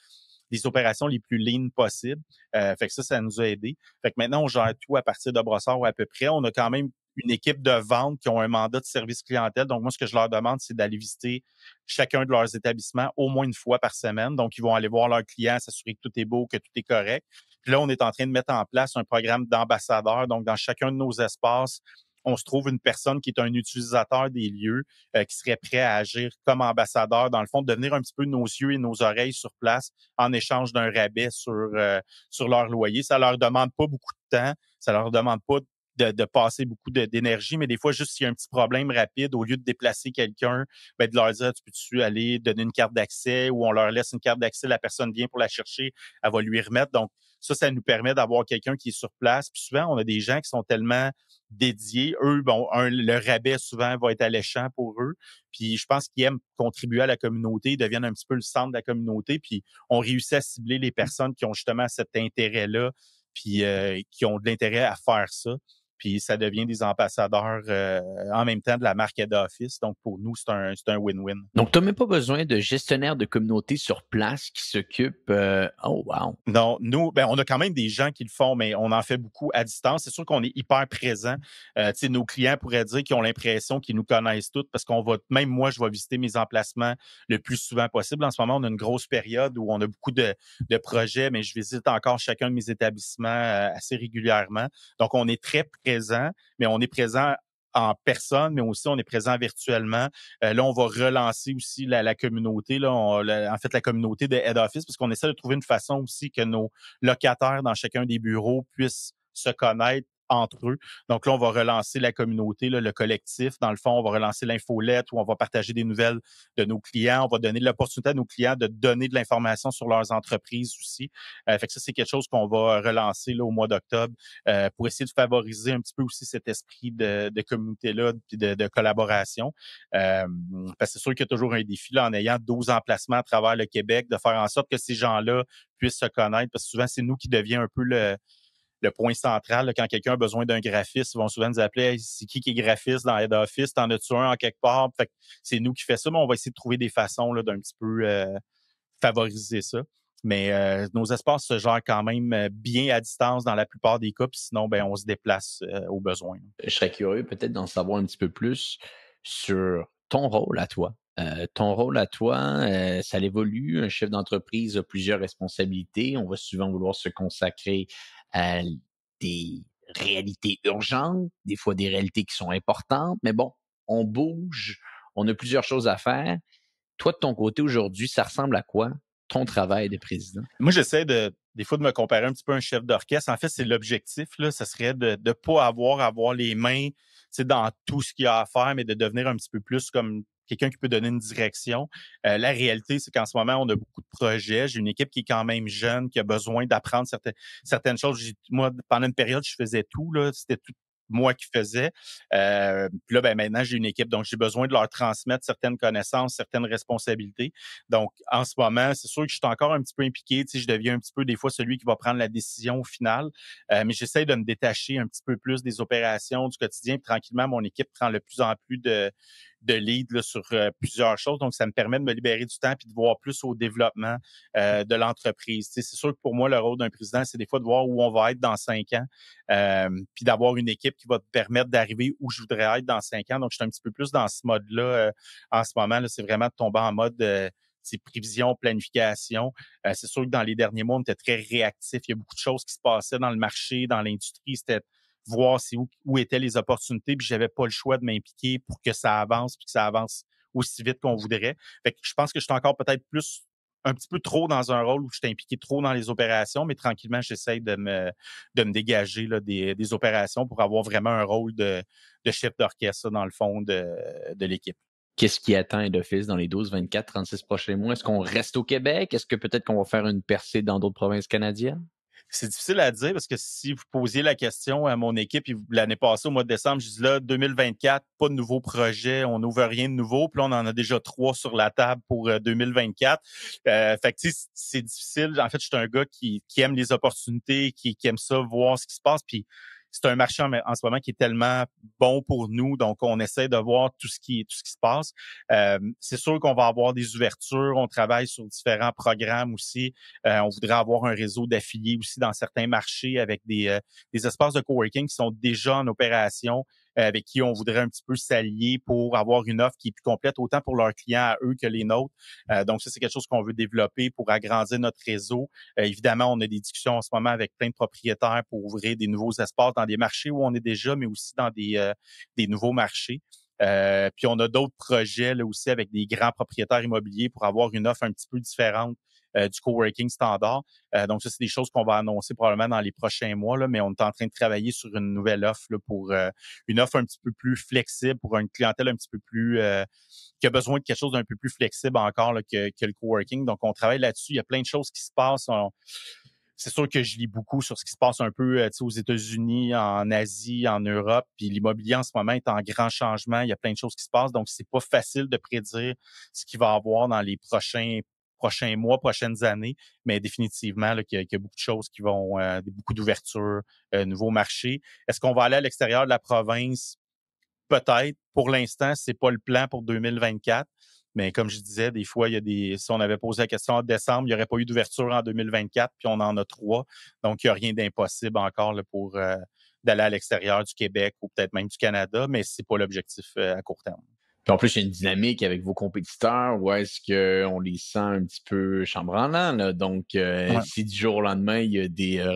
des opérations les plus lignes possibles. Euh, fait que ça, ça nous a aidé. Fait que maintenant, on gère tout à partir de brossard à peu près. On a quand même une équipe de vente qui ont un mandat de service clientèle. Donc, moi, ce que je leur demande, c'est d'aller visiter chacun de leurs établissements au moins une fois par semaine. Donc, ils vont aller voir leurs clients, s'assurer que tout est beau, que tout est correct. Puis là, on est en train de mettre en place un programme d'ambassadeurs. Donc, dans chacun de nos espaces, on se trouve une personne qui est un utilisateur des lieux, euh, qui serait prêt à agir comme ambassadeur, dans le fond, de devenir un petit peu nos yeux et nos oreilles sur place en échange d'un rabais sur, euh, sur leur loyer. Ça leur demande pas beaucoup de temps, ça leur demande pas de, passer beaucoup d'énergie, mais des fois, juste s'il y a un petit problème rapide, au lieu de déplacer quelqu'un, ben, de leur dire, tu peux-tu aller donner une carte d'accès ou on leur laisse une carte d'accès, la personne vient pour la chercher, elle va lui remettre. Donc, ça, ça nous permet d'avoir quelqu'un qui est sur place. Puis souvent, on a des gens qui sont tellement dédiés. Eux, bon, le rabais souvent va être alléchant pour eux. Puis je pense qu'ils aiment contribuer à la communauté, ils deviennent un petit peu le centre de la communauté. Puis on réussit à cibler les personnes qui ont justement cet intérêt-là, puis euh, qui ont de l'intérêt à faire ça. Puis ça devient des ambassadeurs euh, en même temps de la marque d'office. Donc pour nous, c'est un, c'est win-win. Donc tu n'as même pas besoin de gestionnaire de communauté sur place qui s'occupe. Euh, oh wow. Non, nous, ben, on a quand même des gens qui le font, mais on en fait beaucoup à distance. C'est sûr qu'on est hyper présent. Euh, nos clients pourraient dire qu'ils ont l'impression qu'ils nous connaissent tous parce qu'on va, même moi, je vais visiter mes emplacements le plus souvent possible. En ce moment, on a une grosse période où on a beaucoup de, de projets, mais je visite encore chacun de mes établissements euh, assez régulièrement. Donc on est très présent, mais on est présent en personne, mais aussi on est présent virtuellement. Euh, là, on va relancer aussi la, communauté, là, en fait la communauté de head office, parce qu'on essaie de trouver une façon aussi que nos locataires dans chacun des bureaux puissent se connaître, entre eux. Donc là, on va relancer la communauté, le collectif. Dans le fond, on va relancer l'infolette où on va partager des nouvelles de nos clients. On va donner l'opportunité à nos clients de donner de l'information sur leurs entreprises aussi. Euh, fait que ça, c'est quelque chose qu'on va relancer là, au mois d'octobre euh, pour essayer de favoriser un petit peu aussi cet esprit de, communauté-là de, collaboration. Euh, parce que c'est sûr qu'il y a toujours un défi là, en ayant 12 emplacements à travers le Québec, de faire en sorte que ces gens-là puissent se connaître. Parce que souvent, c'est nous qui devient un peu le le point central. quand quelqu'un a besoin d'un graphiste, ils vont souvent nous appeler c'est qui qui est graphiste dans Head Office T'en as-tu un en quelque part fait C'est nous qui fait ça, mais on va essayer de trouver des façons d'un petit peu euh, favoriser ça. Mais euh, nos espaces se gèrent quand même euh, bien à distance dans la plupart des cas, puis sinon, ben, on se déplace au besoin. Je serais curieux peut-être d'en savoir un petit peu plus sur ton rôle à toi. ton rôle à toi, ça l'évolue. Un chef d'entreprise a plusieurs responsabilités. On va souvent vouloir se consacrer à des réalités urgentes, des fois des réalités qui sont importantes, mais bon, on bouge, on a plusieurs choses à faire. Toi, de ton côté aujourd'hui, ça ressemble à quoi ton travail de président? Moi, j'essaie de, des fois de me comparer un petit peu à un chef d'orchestre. En fait, c'est l'objectif, là, ce serait de ne pas avoir, avoir les mains dans tout ce qu'il y a à faire, mais de devenir un petit peu plus comme quelqu'un qui peut donner une direction. Euh, la réalité, c'est qu'en ce moment, on a beaucoup de projets. J'ai une équipe qui est quand même jeune, qui a besoin d'apprendre certaines, certaines choses. Moi, pendant une période, je faisais tout. C'était tout moi qui faisais. Euh, puis là, ben, maintenant, j'ai une équipe, donc j'ai besoin de leur transmettre certaines connaissances, certaines responsabilités. Donc, en ce moment, c'est sûr que je suis encore un petit peu impliqué. Tu sais, je deviens un petit peu, des fois, celui qui va prendre la décision au final. Euh, mais j'essaie de me détacher un petit peu plus des opérations du quotidien. Puis tranquillement, mon équipe prend le plus en plus de, de lead sur euh, plusieurs choses. Donc, ça me permet de me libérer du temps puis de voir plus au développement euh, de l'entreprise. C'est sûr que pour moi, le rôle d'un président, c'est des fois de voir où on va être dans cinq ans, euh, puis d'avoir une équipe qui va te permettre d'arriver où je voudrais être dans cinq ans. Donc, je suis un petit peu plus dans ce mode-là en ce moment. C'est vraiment de tomber en mode c'est prévision, planification. c'est sûr que dans les derniers mois, on était très réactif. Il y a beaucoup de choses qui se passaient dans le marché, dans l'industrie. C'était voir c'est où, étaient les opportunités, puis j'avais pas le choix de m'impliquer pour que ça avance, puis que ça avance aussi vite qu'on voudrait. Fait que je pense que je suis encore peut-être plus un petit peu trop dans un rôle où je suis impliqué trop dans les opérations, mais tranquillement, j'essaie de me, de me dégager là, des, des, opérations pour avoir vraiment un rôle de, de chef d'orchestre, dans le fond, de, de l'équipe. Qu'est-ce qui attend Office dans les 12, 24, 36 prochains mois? Est-ce qu'on reste au Québec? Est-ce que peut-être qu'on va faire une percée dans d'autres provinces canadiennes? C'est difficile à dire parce que si vous posiez la question à mon équipe l'année passée, au mois de décembre, je dis là, 2024, pas de nouveaux projets, on n'ouvre rien de nouveau. Puis là, on en a déjà trois sur la table pour 2024. Euh, euh, fait que c'est difficile. En fait, je suis un gars qui, qui aime les opportunités, qui, qui aime ça, voir ce qui se passe. Puis c'est un marché en, ce moment qui est tellement bon pour nous. Donc, on essaie de voir tout ce qui, tout ce qui se passe. Euh, c'est sûr qu'on va avoir des ouvertures. On travaille sur différents programmes aussi. Euh, on voudrait avoir un réseau d'affiliés aussi dans certains marchés avec des, euh, des espaces de coworking qui sont déjà en opération. Euh, avec qui on voudrait un petit peu s'allier pour avoir une offre qui est plus complète, autant pour leurs clients à eux que les nôtres. Euh, donc, ça, c'est quelque chose qu'on veut développer pour agrandir notre réseau. Euh, évidemment, on a des discussions en ce moment avec plein de propriétaires pour ouvrir des nouveaux espaces dans des marchés où on est déjà, mais aussi dans des, des nouveaux marchés. puis on a d'autres projets là, aussi avec des grands propriétaires immobiliers pour avoir une offre un petit peu différente euh, du coworking standard. Euh, donc, ça, c'est des choses qu'on va annoncer probablement dans les prochains mois, là, mais on est en train de travailler sur une nouvelle offre pour euh, une offre un petit peu plus flexible, pour une clientèle un petit peu plus qui a besoin de quelque chose d'un peu plus flexible encore que, que, le coworking. Donc, on travaille là-dessus. Il y a plein de choses qui se passent. c'est sûr que je lis beaucoup sur ce qui se passe un peu aux États-Unis, en Asie, en Europe. Puis l'immobilier en ce moment est en grand changement. Il y a plein de choses qui se passent. Donc, c'est pas facile de prédire ce qu'il va y avoir dans les prochains prochains mois, prochaines années, mais définitivement qu'il y, a beaucoup de choses qui vont, euh, beaucoup d'ouvertures, euh, nouveaux marchés. Est-ce qu'on va aller à l'extérieur de la province? Peut-être. Pour l'instant, ce n'est pas le plan pour 2024. Mais comme je disais, des fois, il y a des. Si on avait posé la question en décembre, il n'y aurait pas eu d'ouverture en 2024, puis on en a trois. Donc, il n'y a rien d'impossible encore pour euh, d'aller à l'extérieur du Québec ou peut-être même du Canada, mais ce n'est pas l'objectif à court terme en plus, il y a une dynamique avec vos compétiteurs où est-ce qu'on les sent un petit peu chambranlants. Donc, euh, si du jour au lendemain, il y a des euh,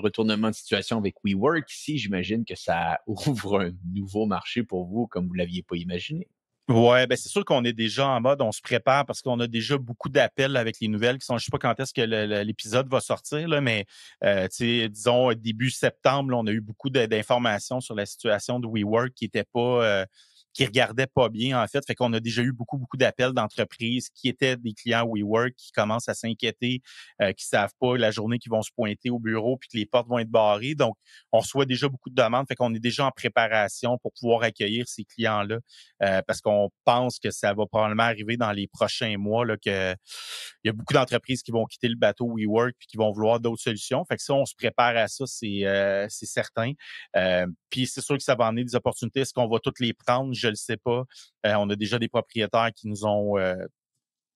retournements, de situation avec WeWork ici, j'imagine que ça ouvre un nouveau marché pour vous comme vous ne l'aviez pas imaginé. Oui, ben c'est sûr qu'on est déjà en mode, on se prépare parce qu'on a déjà beaucoup d'appels avec les nouvelles qui sont, je sais pas quand est-ce que l'épisode va sortir, mais euh, disons début septembre, on a eu beaucoup d'informations sur la situation de WeWork qui n'était pas qui regardaient pas bien, en fait. Fait qu'on a déjà eu beaucoup, beaucoup d'appels d'entreprises qui étaient des clients WeWork qui commencent à s'inquiéter, euh, qui savent pas la journée qu'ils vont se pointer au bureau puis que les portes vont être barrées. Donc, on reçoit déjà beaucoup de demandes. Fait qu'on est déjà en préparation pour pouvoir accueillir ces clients-là euh, parce qu'on pense que ça va probablement arriver dans les prochains mois là, que il y a beaucoup d'entreprises qui vont quitter le bateau WeWork puis qui vont vouloir d'autres solutions. Fait que ça, on se prépare à ça, c'est euh, certain. Euh, puis c'est sûr que ça va en des opportunités. ce qu'on va toutes les prendre? je le sais pas. Euh, on a déjà des propriétaires qui nous ont euh,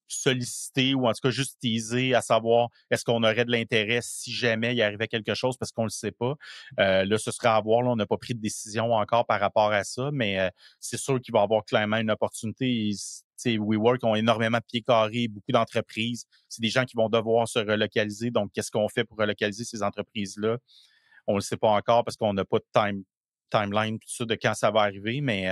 sollicité ou en tout cas juste teasé à savoir est-ce qu'on aurait de l'intérêt si jamais il arrivait quelque chose parce qu'on ne le sait pas. Euh, là, ce sera à voir. on n'a pas pris de décision encore par rapport à ça, mais c'est sûr qu'il va y avoir clairement une opportunité. WeWork ont énormément de pieds carrés, beaucoup d'entreprises. C'est des gens qui vont devoir se relocaliser. Donc, qu'est-ce qu'on fait pour relocaliser ces entreprises-là? On ne le sait pas encore parce qu'on n'a pas de time, timeline de quand ça va arriver, mais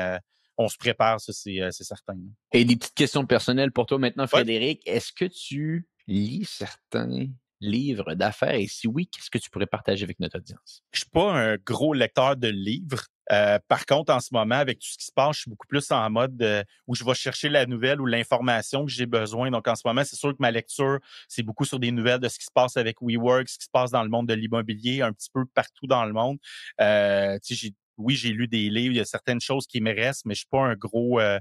on se prépare, ça, c'est, euh, certain. Et des petites questions personnelles pour toi maintenant, Frédéric. Est-ce que tu lis certains livres d'affaires? Et si oui, qu'est-ce que tu pourrais partager avec notre audience? Je suis pas un gros lecteur de livres. Euh, par contre, en ce moment, avec tout ce qui se passe, je suis beaucoup plus en mode euh, où je vais chercher la nouvelle ou l'information que j'ai besoin. Donc, en ce moment, c'est sûr que ma lecture, c'est beaucoup sur des nouvelles de ce qui se passe avec WeWork, ce qui se passe dans le monde de l'immobilier, un petit peu partout dans le monde. Euh, j'ai oui, j'ai lu des livres, il y a certaines choses qui me restent, mais je suis pas un gros euh,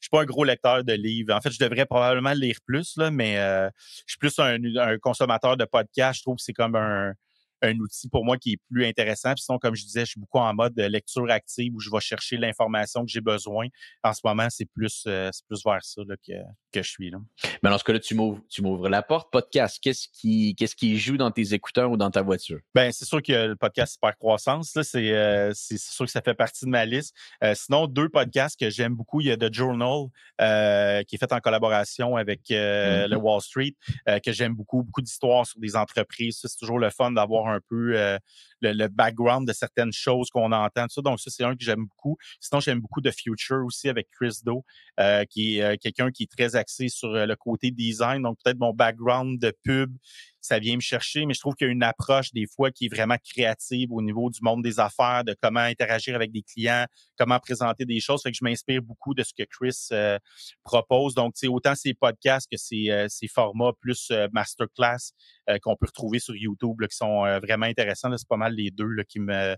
je suis pas un gros lecteur de livres. En fait, je devrais probablement lire plus, là, mais euh, je suis plus un, un, consommateur de podcasts. Je trouve que c'est comme un, un outil pour moi qui est plus intéressant. Puis sinon, comme je disais, je suis beaucoup en mode lecture active où je vais chercher l'information que j'ai besoin. En ce moment, c'est plus, euh, plus vers ça que, que, je suis. Là. Mais dans ce cas-là, tu m'ouvres, tu m'ouvres la porte. Podcast, qu'est-ce qui, qu'est-ce qui joue dans tes écouteurs ou dans ta voiture? Ben, c'est sûr que le podcast super Croissance, euh, c'est, sûr que ça fait partie de ma liste. Euh, sinon, deux podcasts que j'aime beaucoup, il y a The Journal qui est fait en collaboration avec le mm-hmm. Wall Street, que j'aime beaucoup, beaucoup d'histoires sur des entreprises. c'est toujours le fun d'avoir un peu euh, le, background de certaines choses qu'on entend. Donc, ça, c'est un que j'aime beaucoup. Sinon, j'aime beaucoup The Future aussi avec Chris Doe, euh, qui est euh, quelqu'un qui est très axé sur le côté design. Donc, peut-être mon background de pub, ça vient me chercher, mais je trouve qu'il y a une approche des fois qui est vraiment créative au niveau du monde des affaires, de comment interagir avec des clients, comment présenter des choses. Fait que je m'inspire beaucoup de ce que Chris euh, propose. Donc, autant ces podcasts que ses, euh, formats plus euh, masterclass qu'on peut retrouver sur YouTube qui sont vraiment intéressants. C'est pas mal les deux là, qui me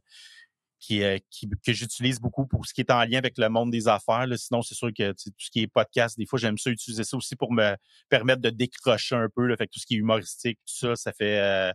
euh, qui, que j'utilise beaucoup pour ce qui est en lien avec le monde des affaires. Là. Sinon, c'est sûr que tout ce qui est podcast, des fois, j'aime ça utiliser ça aussi pour me permettre de décrocher un peu. Là. Fait que tout ce qui est humoristique, tout ça, ça fait, euh,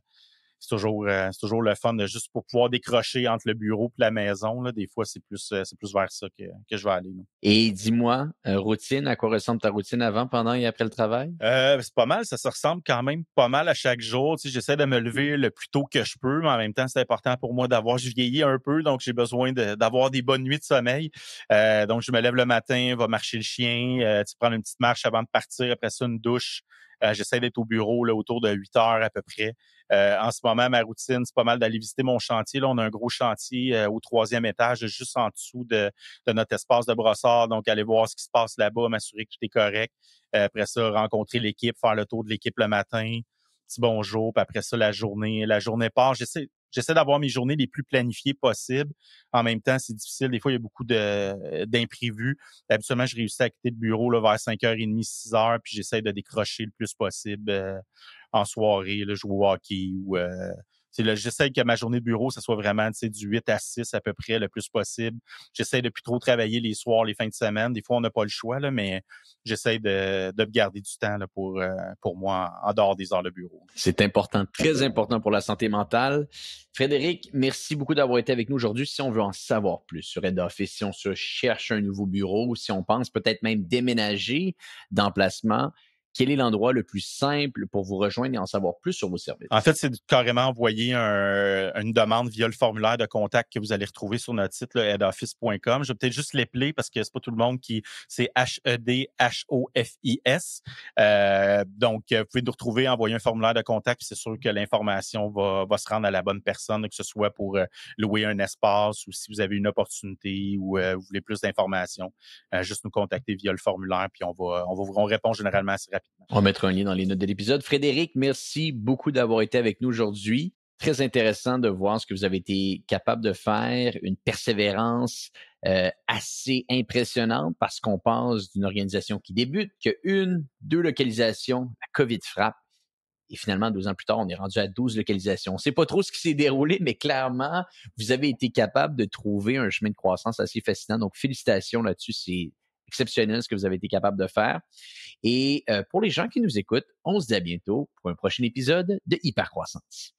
c'est toujours, euh, toujours le fun de euh, juste pour pouvoir décrocher entre le bureau et la maison. Là, des fois, c'est plus, euh, plus vers ça que, que je vais aller. Et dis-moi, routine, à quoi ressemble ta routine avant, pendant et après le travail? c'est pas mal, ça se ressemble quand même pas mal à chaque jour. Tu j'essaie de me lever le plus tôt que je peux, mais en même temps, c'est important pour moi d'avoir, je vieillis un peu, donc j'ai besoin d'avoir des bonnes nuits de sommeil. donc, je me lève le matin, va marcher le chien, tu prends une petite marche avant de partir, après ça, une douche. Euh, j'essaie d'être au bureau là, autour de 8 heures à peu près. Euh, en ce moment, ma routine, c'est pas mal d'aller visiter mon chantier. Là, on a un gros chantier euh, au troisième étage, juste en dessous de, notre espace de brossard. Donc, aller voir ce qui se passe là-bas, m'assurer que tout est correct. Après ça, rencontrer l'équipe, faire le tour de l'équipe le matin, petit bonjour, puis après ça, la journée, la journée part. J'essaie, j'essaie d'avoir mes journées les plus planifiées possibles. En même temps, c'est difficile. Des fois, il y a beaucoup euh, d'imprévus. Habituellement, je réussis à quitter le bureau là, vers 5h30, 6h, puis j'essaie de décrocher le plus possible euh, en soirée, là, jouer au hockey ou euh, J'essaie que ma journée de bureau, ça soit vraiment du 8 à 6 à peu près, le plus possible. J'essaie de plus trop travailler les soirs, les fins de semaine. Des fois, on n'a pas le choix, mais j'essaie de, garder du temps pour, euh, pour moi en dehors des heures de bureau. C'est important, très important pour la santé mentale. Frédéric, merci beaucoup d'avoir été avec nous aujourd'hui. Si on veut en savoir plus sur Head Office, si on se cherche un nouveau bureau, si on pense peut-être même déménager d'emplacement, quel est l'endroit le plus simple pour vous rejoindre et en savoir plus sur vos services? En fait, c'est carrément envoyer une demande via le formulaire de contact que vous allez retrouver sur notre site, headoffice.com. Je vais peut-être juste l'épeler parce que c'est pas tout le monde qui. C'est H-E-D-H-O-F-I-S. Euh, donc, euh, vous pouvez nous retrouver, envoyer un formulaire de contact, c'est sûr que l'information va, se rendre à la bonne personne, que ce soit pour euh, louer un espace ou si vous avez une opportunité ou vous voulez plus d'informations, juste nous contacter via le formulaire, puis on va, on va on répond généralement assez rapidement. On mettra un lien dans les notes de l'épisode. Frédéric, merci beaucoup d'avoir été avec nous aujourd'hui. Très intéressant de voir ce que vous avez été capable de faire, une persévérance euh, assez impressionnante parce qu'on pense, d'une organisation qui débute, que une, deux localisations, la COVID frappe, et finalement, deux ans plus tard, on est rendu à 12 localisations. On ne sait pas trop ce qui s'est déroulé, mais clairement, vous avez été capable de trouver un chemin de croissance assez fascinant. Donc, félicitations là-dessus. C'est exceptionnel ce que vous avez été capable de faire. Et euh, pour les gens qui nous écoutent, on se dit à bientôt pour un prochain épisode de Hypercroissance.